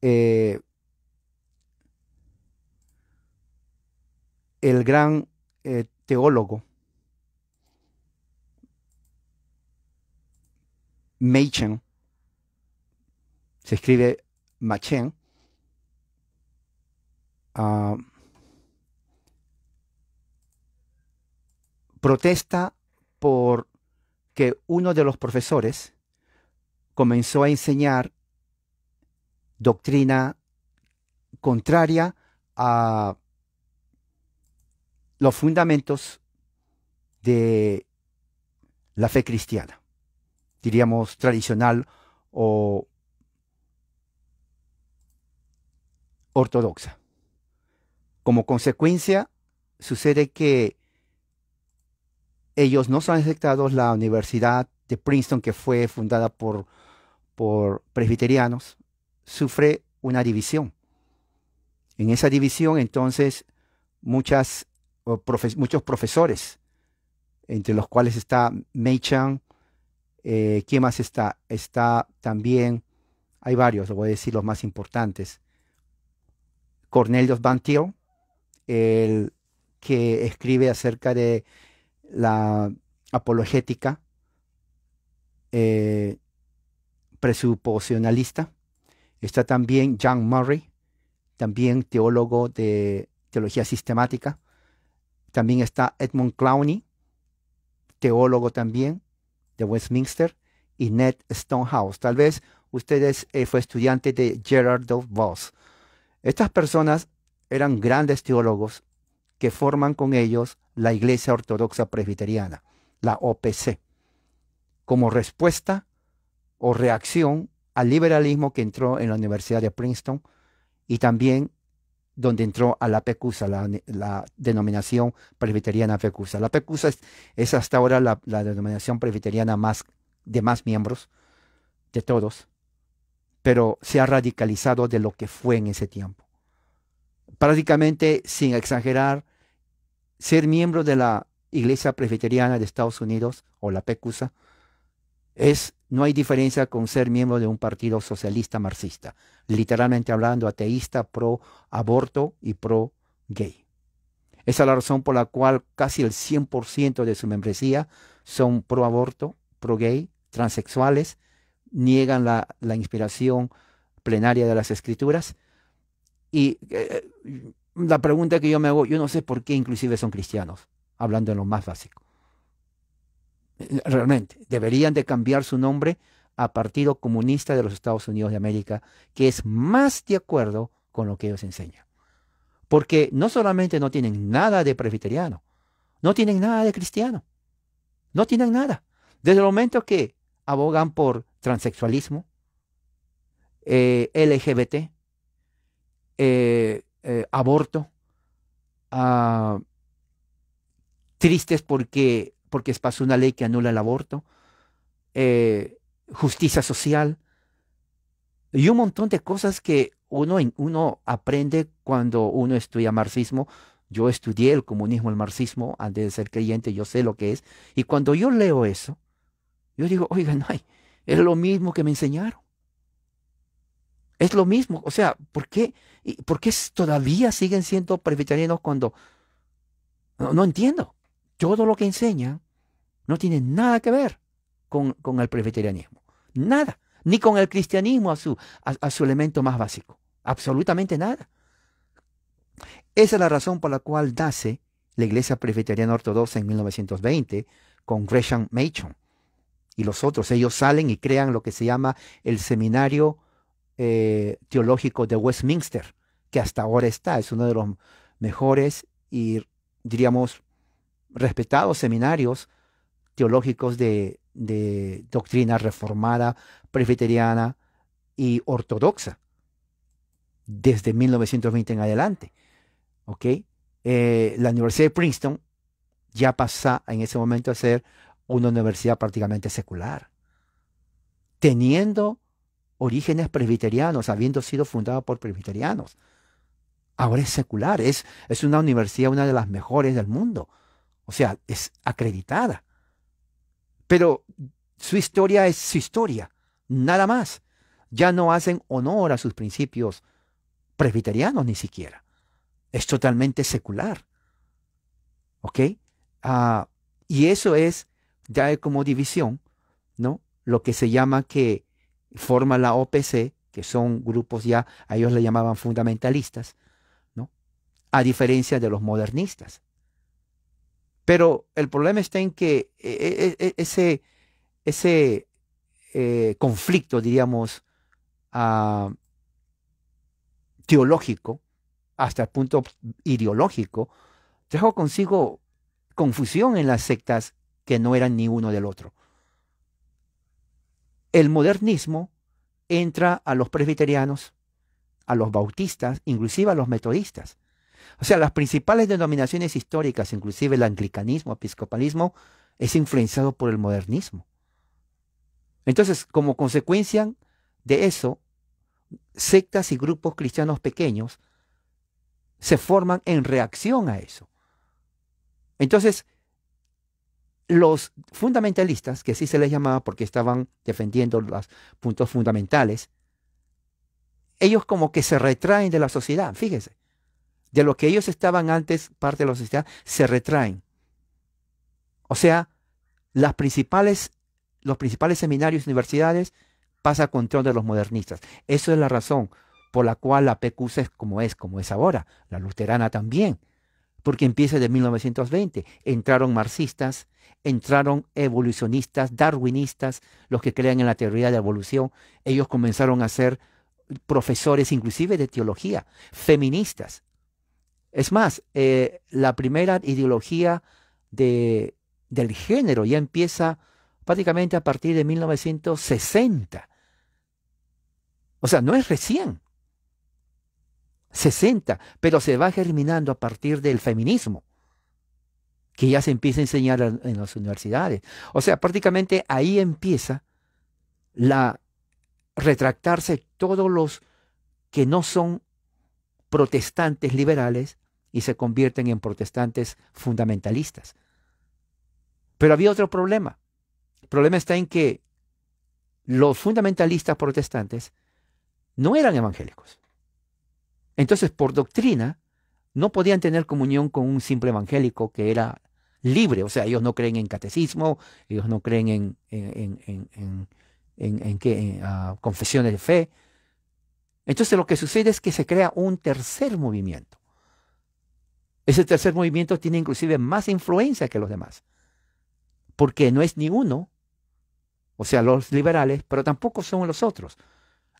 eh, el gran eh, teólogo Machen. Se escribe Machen. Ah, protesta por que uno de los profesores comenzó a enseñar doctrina contraria a los fundamentos de la fe cristiana diríamos, tradicional o ortodoxa. Como consecuencia, sucede que ellos no son aceptados. La Universidad de Princeton, que fue fundada por, por presbiterianos, sufre una división. En esa división, entonces, muchos profesores, entre los cuales está Mei Chang, eh, ¿Quién más está? Está también, hay varios, voy a decir los más importantes. Cornelius Van Til, el que escribe acerca de la apologética eh, presuposicionalista. Está también John Murray, también teólogo de teología sistemática. También está Edmund Clowney, teólogo también de Westminster y Ned Stonehouse. Tal vez ustedes eh, fue estudiante de Gerardo Voss. Estas personas eran grandes teólogos que forman con ellos la Iglesia Ortodoxa Presbiteriana, la OPC, como respuesta o reacción al liberalismo que entró en la Universidad de Princeton y también donde entró a la PECUSA, la, denominación presbiteriana PECUSA. La PECUSA es, hasta ahora la, denominación presbiteriana más, de más miembros, de todos, pero se ha radicalizado de lo que fue en ese tiempo. Prácticamente, sin exagerar, ser miembro de la Iglesia Presbiteriana de Estados Unidos o la PECUSA es no hay diferencia con ser miembro de un partido socialista marxista, literalmente hablando ateísta, pro aborto y pro gay. Esa es la razón por la cual casi el 100% de su membresía son pro aborto, pro gay, transexuales, niegan la, inspiración plenaria de las escrituras. Y eh, la pregunta que yo me hago, yo no sé por qué inclusive son cristianos, hablando en lo más básico realmente deberían de cambiar su nombre a Partido Comunista de los Estados Unidos de América, que es más de acuerdo con lo que ellos enseñan. Porque no solamente no tienen nada de presbiteriano, no tienen nada de cristiano, no tienen nada. Desde el momento que abogan por transexualismo, eh, LGBT, eh, eh, aborto, ah, tristes porque porque pasó una ley que anula el aborto, eh, justicia social y un montón de cosas que uno, uno aprende cuando uno estudia marxismo. Yo estudié el comunismo, el marxismo, antes de ser creyente, yo sé lo que es. Y cuando yo leo eso, yo digo, oigan, es lo mismo que me enseñaron. Es lo mismo. O sea, ¿por qué, ¿por qué todavía siguen siendo presbiterianos cuando... no entiendo todo lo que enseñan no tiene nada que ver con, el presbiterianismo. Nada. Ni con el cristianismo a su, a, su elemento más básico. Absolutamente nada. Esa es la razón por la cual nace la Iglesia Presbiteriana Ortodoxa en 1920 con Gresham Machen y los otros. Ellos salen y crean lo que se llama el Seminario eh, Teológico de Westminster, que hasta ahora está, es uno de los mejores y diríamos respetados seminarios teológicos de, doctrina reformada, presbiteriana y ortodoxa desde 1920 en adelante. ¿ok? Eh, la Universidad de Princeton ya pasa en ese momento a ser una universidad prácticamente secular, teniendo orígenes presbiterianos, habiendo sido fundada por presbiterianos. Ahora es secular, es una universidad, una de las mejores del mundo. O sea, es acreditada. Pero su historia es su historia, nada más. Ya no hacen honor a sus principios presbiterianos ni siquiera. Es totalmente secular. ¿Ok? Ah, y eso es, ya como división, ¿no? Lo que se llama que forma la OPC, que son grupos ya, a ellos le llamaban fundamentalistas, ¿no? A diferencia de los modernistas. Pero el problema está en que e, e, e, ese, eh, conflicto, diríamos, ah, teológico, hasta el punto ideológico, trajo consigo confusión en las sectas que no eran ni uno del otro. El modernismo entra a los presbiterianos, a los bautistas, inclusive a los metodistas. O sea, las principales denominaciones históricas, inclusive el anglicanismo, episcopalismo, es influenciado por el modernismo. Entonces, como consecuencia de eso, sectas y grupos cristianos pequeños se forman en reacción a eso. Entonces, los fundamentalistas, que así se les llamaba porque estaban defendiendo los puntos fundamentales, ellos como que se retraen de la sociedad, fíjese de lo que ellos estaban antes parte de la sociedad, se retraen. O sea, principales, los principales seminarios y universidades pasa control de los modernistas. Esa es la razón por la cual la PQC es como es, como es ahora, la luterana también, porque empieza de 1920. Entraron marxistas, entraron evolucionistas, darwinistas, los que crean en la teoría de la evolución. Ellos comenzaron a ser profesores inclusive de teología, feministas. Es más, eh, la primera ideología del género ya empieza prácticamente a partir de 1960. O sea, no es recién. 60, pero se va germinando a partir del feminismo, que ya se empieza a enseñar en las universidades. O sea, prácticamente ahí empieza la retractarse todos los que no son protestantes liberales y se convierten en protestantes fundamentalistas. Pero había otro problema. El problema está en que los fundamentalistas protestantes no eran evangélicos. Entonces, por doctrina, no podían tener comunión con un simple evangélico que era libre. O sea, ellos no creen en catecismo, ellos no creen en, en, ¿qué? Ah, confesiones de fe. Entonces, lo que sucede es que se crea un tercer movimiento ese tercer movimiento tiene inclusive más influencia que los demás, porque no es ni uno, o sea, los liberales, pero tampoco son los otros.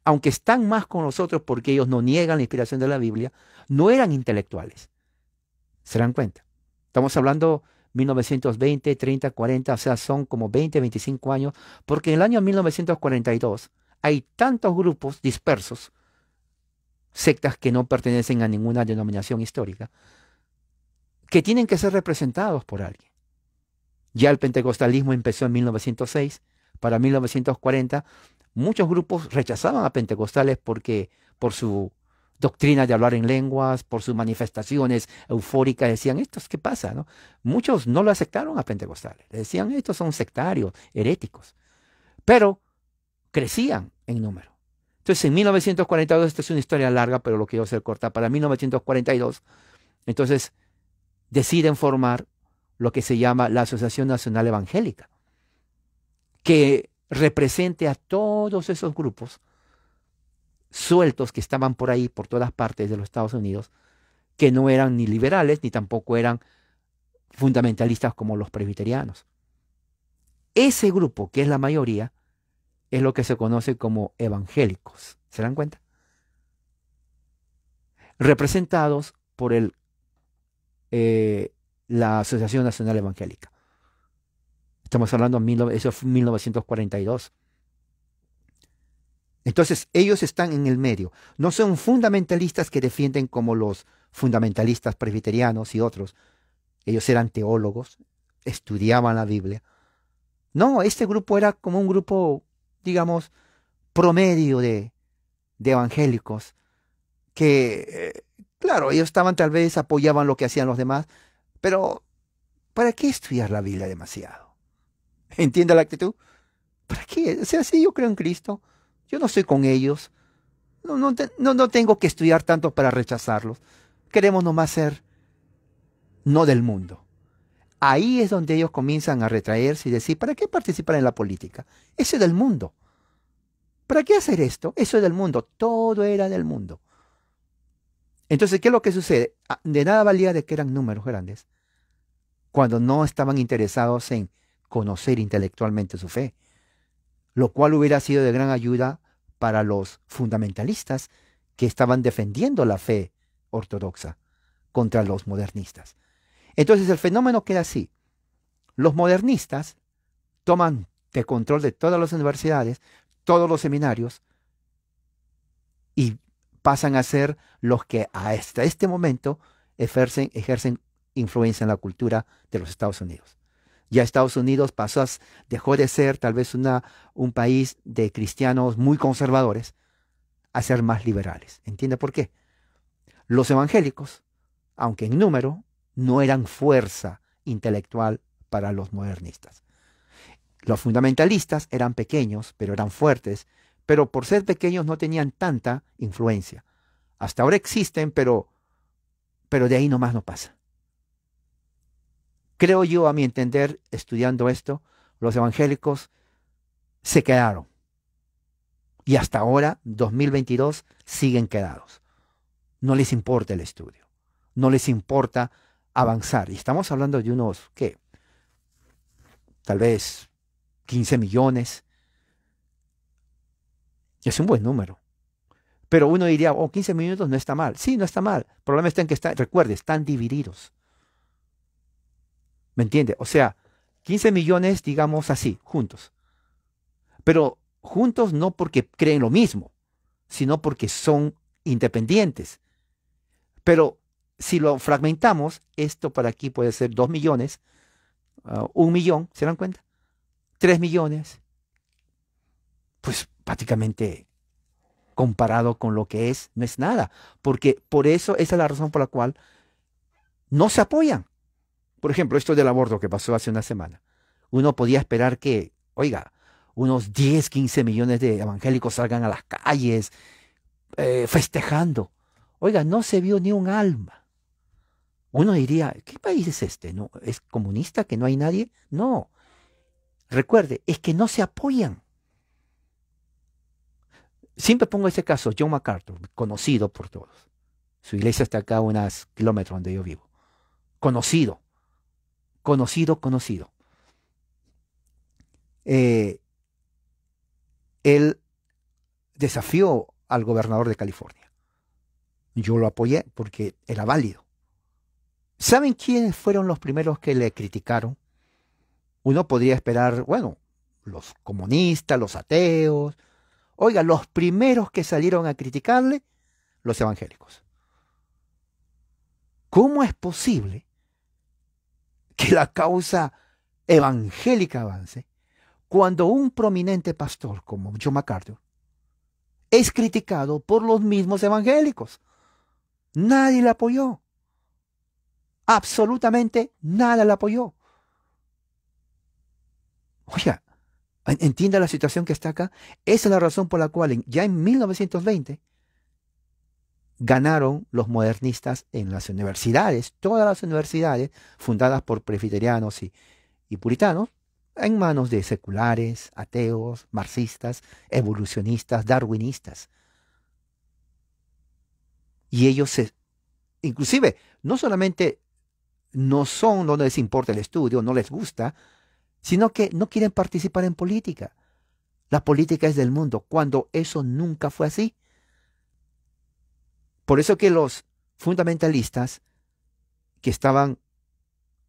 Aunque están más con los otros porque ellos no niegan la inspiración de la Biblia, no eran intelectuales. ¿Se dan cuenta? Estamos hablando 1920, 30, 40, o sea, son como 20, 25 años, porque en el año 1942 hay tantos grupos dispersos, sectas que no pertenecen a ninguna denominación histórica, que tienen que ser representados por alguien. Ya el pentecostalismo empezó en 1906. Para 1940, muchos grupos rechazaban a pentecostales porque por su doctrina de hablar en lenguas, por sus manifestaciones eufóricas, decían, ¿estos qué pasa? ¿no? Muchos no lo aceptaron a pentecostales, decían, estos son sectarios, heréticos, pero crecían en número. Entonces, en 1942, esta es una historia larga, pero lo quiero hacer corta, para 1942, entonces deciden formar lo que se llama la Asociación Nacional Evangélica, que represente a todos esos grupos sueltos que estaban por ahí, por todas partes de los Estados Unidos, que no eran ni liberales ni tampoco eran fundamentalistas como los presbiterianos. Ese grupo, que es la mayoría, es lo que se conoce como evangélicos. ¿Se dan cuenta? Representados por el eh, la Asociación Nacional Evangélica. Estamos hablando de eso 1942. Entonces, ellos están en el medio. No son fundamentalistas que defienden como los fundamentalistas presbiterianos y otros. Ellos eran teólogos, estudiaban la Biblia. No, este grupo era como un grupo, digamos, promedio de, de evangélicos que eh, Claro, ellos estaban tal vez, apoyaban lo que hacían los demás, pero ¿para qué estudiar la Biblia demasiado? [LAUGHS] ¿Entiende la actitud? ¿Para qué? O sea, sí, yo creo en Cristo, yo no soy con ellos, no, no, no tengo que estudiar tanto para rechazarlos. Queremos nomás ser no del mundo. Ahí es donde ellos comienzan a retraerse y decir, ¿para qué participar en la política? Eso es del mundo. ¿Para qué hacer esto? Eso es del mundo. Todo era del mundo. Entonces, ¿qué es lo que sucede? Ah, de nada valía de que eran números grandes cuando no estaban interesados en conocer intelectualmente su fe, lo cual hubiera sido de gran ayuda para los fundamentalistas que estaban defendiendo la fe ortodoxa contra los modernistas. Entonces el fenómeno queda así. Los modernistas toman el control de todas las universidades, todos los seminarios, y pasan a ser los que hasta este momento ejercen, influencia en la cultura de los Estados Unidos. Ya Estados Unidos pasó dejó de ser tal vez una, un país de cristianos muy conservadores a ser más liberales. ¿Entiende por qué? Los evangélicos, aunque en número, no eran fuerza intelectual para los modernistas. Los fundamentalistas eran pequeños, pero eran fuertes pero por ser pequeños no tenían tanta influencia. Hasta ahora existen, pero, pero de ahí nomás no pasa. Creo yo, a mi entender, estudiando esto, los evangélicos se quedaron. Y hasta ahora, 2022, siguen quedados. No les importa el estudio. No les importa avanzar. Y estamos hablando de unos, ¿qué? Tal vez 15 millones es un buen número. Pero uno diría, oh, 15 minutos no está mal. Sí, no está mal. El problema está en que, están recuerde, están divididos. ¿Me entiende? O sea, 15 millones, digamos así, juntos. Pero juntos no porque creen lo mismo, sino porque son independientes. Pero si lo fragmentamos, esto para aquí puede ser 2 millones, 1 ah, millón, ¿se dan cuenta? 3 millones. Pues prácticamente comparado con lo que es, no es nada. Porque por eso, esa es la razón por la cual no se apoyan. Por ejemplo, esto del aborto que pasó hace una semana. Uno podía esperar que, oiga, unos 10, 15 millones de evangélicos salgan a las calles eh, festejando. Oiga, no se vio ni un alma. Uno diría, ¿qué país es este? ¿No? ¿Es comunista que no hay nadie? No. Recuerde, es que no se apoyan. Siempre pongo ese caso, John MacArthur, conocido por todos. Su iglesia está acá a unos kilómetros donde yo vivo. Conocido, conocido, conocido. Eh, él desafió al gobernador de California. Yo lo apoyé porque era válido. ¿Saben quiénes fueron los primeros que le criticaron? Uno podría esperar, bueno, los comunistas, los ateos, Oiga, los primeros que salieron a criticarle, los evangélicos. ¿Cómo es posible que la causa evangélica avance cuando un prominente pastor como John MacArthur es criticado por los mismos evangélicos? Nadie le apoyó. Absolutamente nada le apoyó. Oiga, Entienda la situación que está acá. Esa es la razón por la cual ya en 1920 ganaron los modernistas en las universidades, todas las universidades fundadas por presbiterianos y, y puritanos, en manos de seculares, ateos, marxistas, evolucionistas, darwinistas. Y ellos inclusive, no solamente no son, donde les importa el estudio, no les gusta, sino que no quieren participar en política. La política es del mundo, cuando eso nunca fue así. Por eso que los fundamentalistas que estaban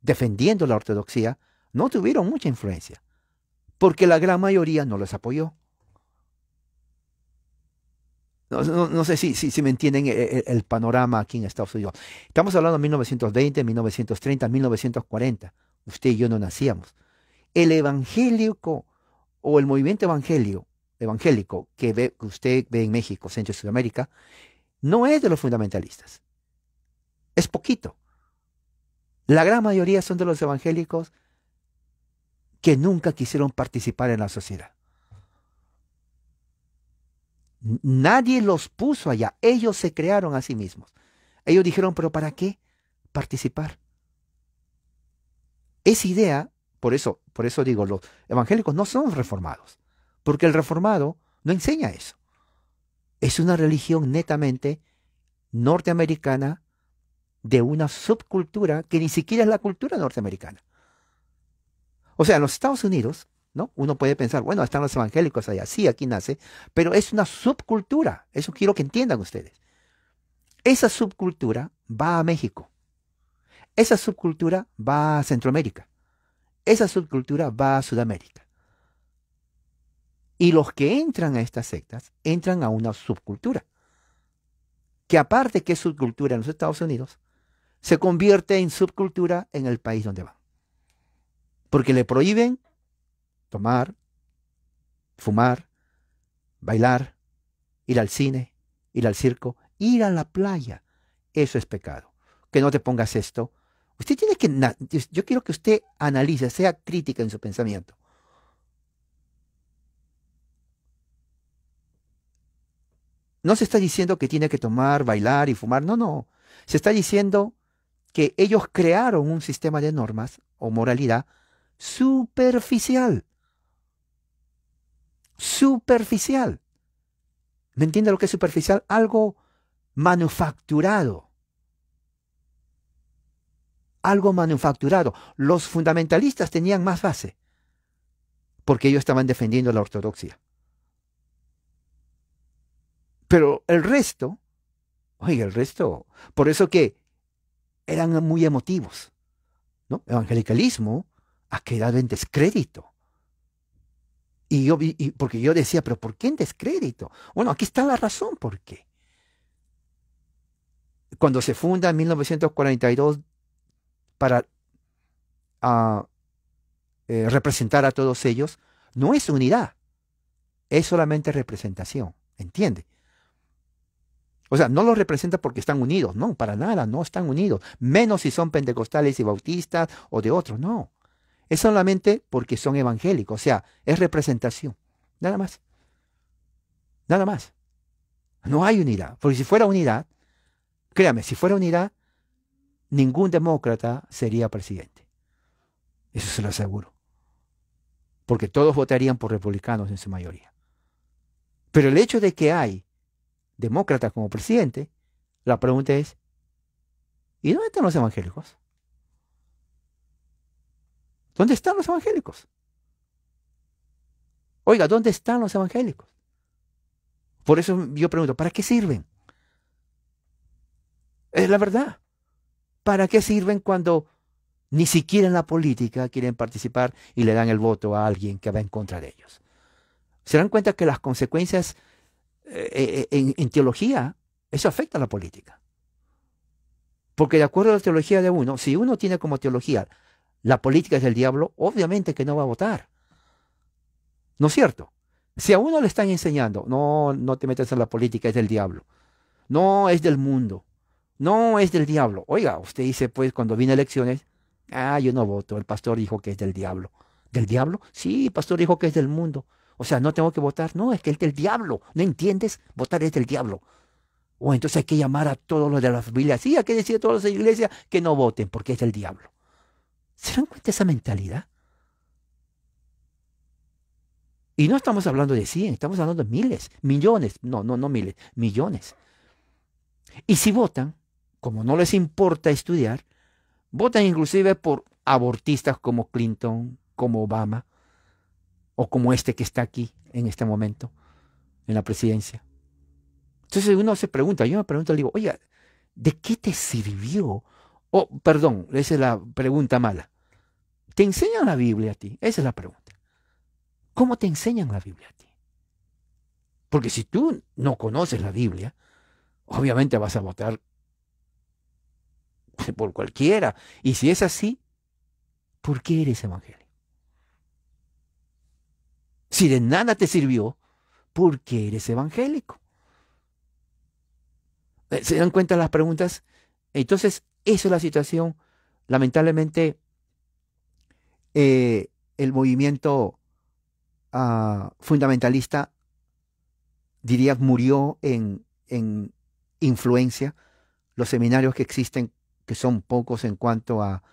defendiendo la ortodoxia no tuvieron mucha influencia, porque la gran mayoría no los apoyó. No, sé si, si, me entienden el, panorama aquí en Estados Unidos. Estamos hablando de 1920, 1930, 1940. Usted y yo no nacíamos el evangélico o el movimiento evangélico, que, usted ve en México, Centro de Sudamérica, no es de los fundamentalistas. Es poquito. La gran mayoría son de los evangélicos que nunca quisieron participar en la sociedad. Nadie los puso allá. Ellos se crearon a sí mismos. Ellos dijeron, pero ¿para qué participar? Esa idea, por eso, por eso digo, los evangélicos no son reformados, porque el reformado no enseña eso. Es una religión netamente norteamericana de una subcultura que ni siquiera es la cultura norteamericana. O sea, en los Estados Unidos, ¿no? Uno puede pensar, bueno, están los evangélicos allá, sí, aquí nace, pero es una subcultura, eso quiero que entiendan ustedes. Esa subcultura va a México. Esa subcultura va a Centroamérica. Esa subcultura va a Sudamérica. Y los que entran a estas sectas entran a una subcultura, que aparte que es subcultura en los Estados Unidos, se convierte en subcultura en el país donde van. Porque le prohíben tomar, fumar, bailar, ir al cine, ir al circo, ir a la playa. Eso es pecado. Que no te pongas esto, Usted tiene que, yo quiero que usted analice, sea crítica en su pensamiento. No se está diciendo que tiene que tomar, bailar y fumar, no, no. Se está diciendo que ellos crearon un sistema de normas o moralidad superficial. Superficial. ¿Me entiende lo que es superficial? Algo manufacturado algo manufacturado. Los fundamentalistas tenían más base, porque ellos estaban defendiendo la ortodoxia. Pero el resto, oye, el resto, por eso que eran muy emotivos. ¿no? evangelicalismo ha quedado en descrédito. Y yo, porque yo decía, pero ¿por qué en descrédito? Bueno, aquí está la razón por qué. Cuando se funda en 1942 para ah, eh, representar a todos ellos, no es unidad, es solamente representación, ¿entiende? O sea, no los representa porque están unidos, no, para nada, no están unidos, menos si son pentecostales y bautistas o de otros, no. Es solamente porque son evangélicos, o sea, es representación, nada más. Nada más. No hay unidad, porque si fuera unidad, créame, si fuera unidad, ningún demócrata sería presidente. Eso se lo aseguro. Porque todos votarían por republicanos en su mayoría. Pero el hecho de que hay demócratas como presidente, la pregunta es, ¿y dónde están los evangélicos? ¿Dónde están los evangélicos? Oiga, ¿dónde están los evangélicos? Por eso yo pregunto, ¿para qué sirven? Es la verdad. ¿Para qué sirven cuando ni siquiera en la política quieren participar y le dan el voto a alguien que va en contra de ellos? Se dan cuenta que las consecuencias eh, eh, eh, en, teología, eso afecta a la política. Porque de acuerdo a la teología de uno, si uno tiene como teología la política es del diablo, obviamente que no va a votar. ¿No es cierto? Si a uno le están enseñando, no, no te metas en la política, es del diablo. No, es del mundo. No es del diablo. Oiga, usted dice, pues, cuando viene elecciones, ah, yo no voto. El pastor dijo que es del diablo. ¿Del diablo? Sí, el pastor dijo que es del mundo. O sea, no tengo que votar. No, es que es del diablo. ¿No entiendes? Votar es del diablo. O entonces hay que llamar a todos los de la familia. Sí, hay que decir a todas las iglesias que no voten porque es del diablo. ¿Se dan cuenta esa mentalidad? Y no estamos hablando de 100, estamos hablando de miles, millones, no, no, no miles, millones. Y si votan, como no les importa estudiar, votan inclusive por abortistas como Clinton, como Obama, o como este que está aquí en este momento, en la presidencia. Entonces uno se pregunta, yo me pregunto, digo, oye, ¿de qué te sirvió? O, perdón, esa es la pregunta mala. ¿Te enseñan la Biblia a ti? Esa es la pregunta. ¿Cómo te enseñan la Biblia a ti? Porque si tú no conoces la Biblia, obviamente vas a votar por cualquiera. Y si es así, ¿por qué eres evangélico? Si de nada te sirvió, ¿por qué eres evangélico? Eh, ¿Se dan cuenta las preguntas? Entonces, esa es la situación. Lamentablemente, eh, el movimiento ah, fundamentalista, diría, murió en, en influencia. Los seminarios que existen que son pocos en cuanto a,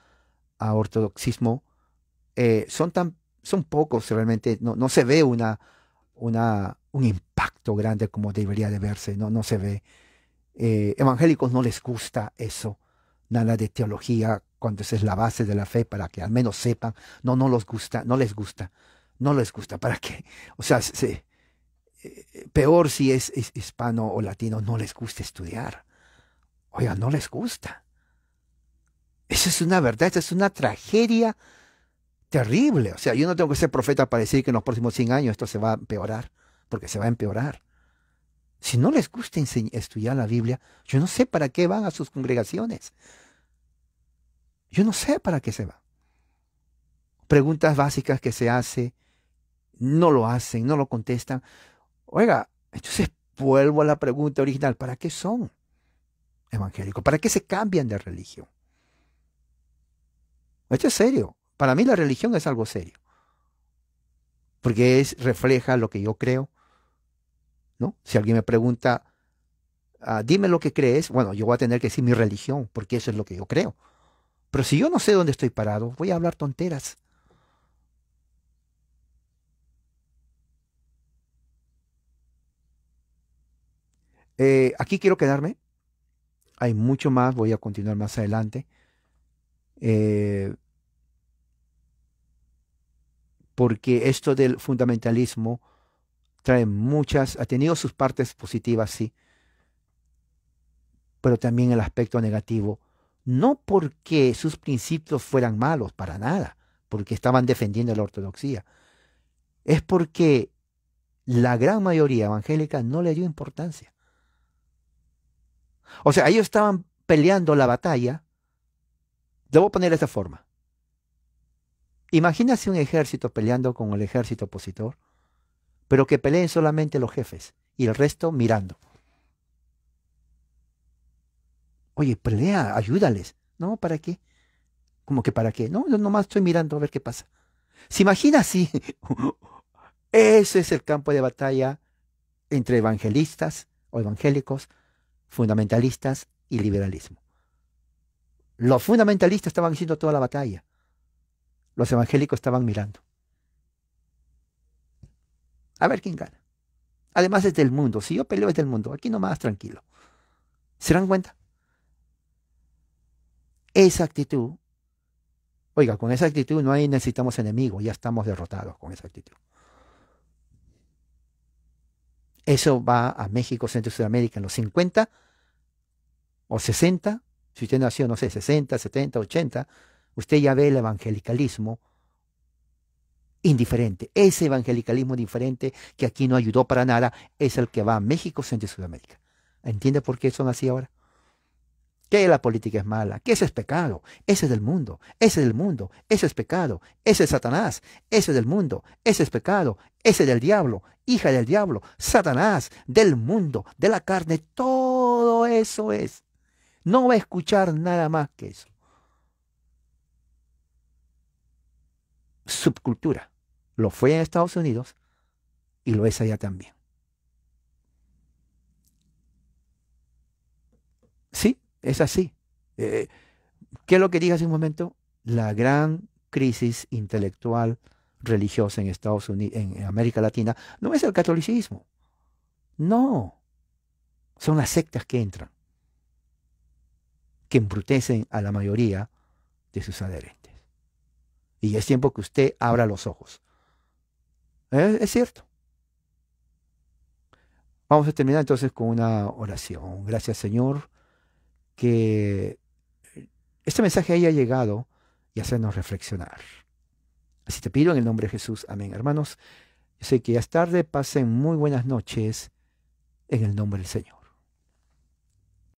ortodoxismo, eh, son, tan, son pocos realmente, no, no se ve una, una, un impacto grande como debería de verse, no, no se ve. Eh, evangélicos no les gusta eso, nada de teología, cuando esa es la base de la fe, para que al menos sepan, no, no les gusta, no les gusta, no les gusta, ¿para qué? O sea, eh, peor si es, es hispano o latino, no les gusta estudiar. Oiga, no les gusta. Esa es una verdad, esa es una tragedia terrible. O sea, yo no tengo que ser profeta para decir que en los próximos 100 años esto se va a empeorar, porque se va a empeorar. Si no les gusta estudiar la Biblia, yo no sé para qué van a sus congregaciones. Yo no sé para qué se van. Preguntas básicas que se hace, no lo hacen, no lo contestan. Oiga, entonces vuelvo a la pregunta original, ¿para qué son evangélicos? ¿Para qué se cambian de religión? Esto es serio. Para mí la religión es algo serio. Porque es, refleja lo que yo creo. ¿no? Si alguien me pregunta, ah, dime lo que crees, bueno, yo voy a tener que decir mi religión, porque eso es lo que yo creo. Pero si yo no sé dónde estoy parado, voy a hablar tonteras. Eh, aquí quiero quedarme. Hay mucho más, voy a continuar más adelante. Eh, porque esto del fundamentalismo trae muchas, ha tenido sus partes positivas, sí, pero también el aspecto negativo, no porque sus principios fueran malos, para nada, porque estaban defendiendo la ortodoxía es porque la gran mayoría evangélica no le dio importancia. O sea, ellos estaban peleando la batalla Debo poner de esta forma. Imagínase un ejército peleando con el ejército opositor, pero que peleen solamente los jefes y el resto mirando. Oye, pelea, ayúdales. No, ¿para qué? Como que para qué? No, yo nomás estoy mirando a ver qué pasa. ¿Se imagina así? [LAUGHS] Ese es el campo de batalla entre evangelistas o evangélicos, fundamentalistas y liberalismo. Los fundamentalistas estaban haciendo toda la batalla. Los evangélicos estaban mirando. A ver quién gana. Además es del mundo. Si yo peleo es del mundo. Aquí nomás tranquilo. ¿Se dan cuenta? Esa actitud, oiga, con esa actitud no hay necesitamos enemigos, ya estamos derrotados con esa actitud. Eso va a México, Centro y Sudamérica en los 50 o 60 si usted nació, no sé, 60, 70, 80, usted ya ve el evangelicalismo indiferente. Ese evangelicalismo indiferente que aquí no ayudó para nada es el que va a México, Centro y Sudamérica. ¿Entiende por qué son así ahora? Que la política es mala, que ese es pecado, ese es del mundo, ese es del mundo, ese es pecado, ese es Satanás, ese es del mundo, ese es pecado, ese es del diablo, hija del diablo, Satanás, del mundo, de la carne, todo eso es. No va a escuchar nada más que eso. Subcultura. Lo fue en Estados Unidos y lo es allá también. Sí, es así. Eh, ¿Qué es lo que digas hace un momento? La gran crisis intelectual religiosa en Estados Unidos, en América Latina, no es el catolicismo. No. Son las sectas que entran que embrutecen a la mayoría de sus adherentes. Y es tiempo que usted abra los ojos. ¿Eh? Es, cierto. Vamos a terminar entonces con una oración. Gracias Señor, que este mensaje haya llegado y hacernos reflexionar. Así te pido en el nombre de Jesús. Amén. Hermanos, yo sé que ya es tarde, pasen muy buenas noches en el nombre del Señor.